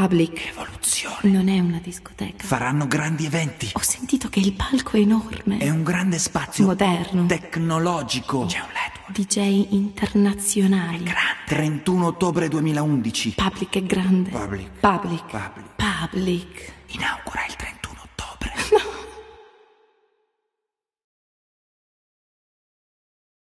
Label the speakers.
Speaker 1: Public. Evoluzione. Non è una discoteca.
Speaker 2: Faranno grandi eventi. Ho
Speaker 1: sentito che il palco è enorme. È un grande spazio. Moderno. Tecnologico. C'è un LED. DJ internazionali. grande. 31 ottobre 2011. Public è grande. Public.
Speaker 3: Public. Public. Public.
Speaker 4: Inaugura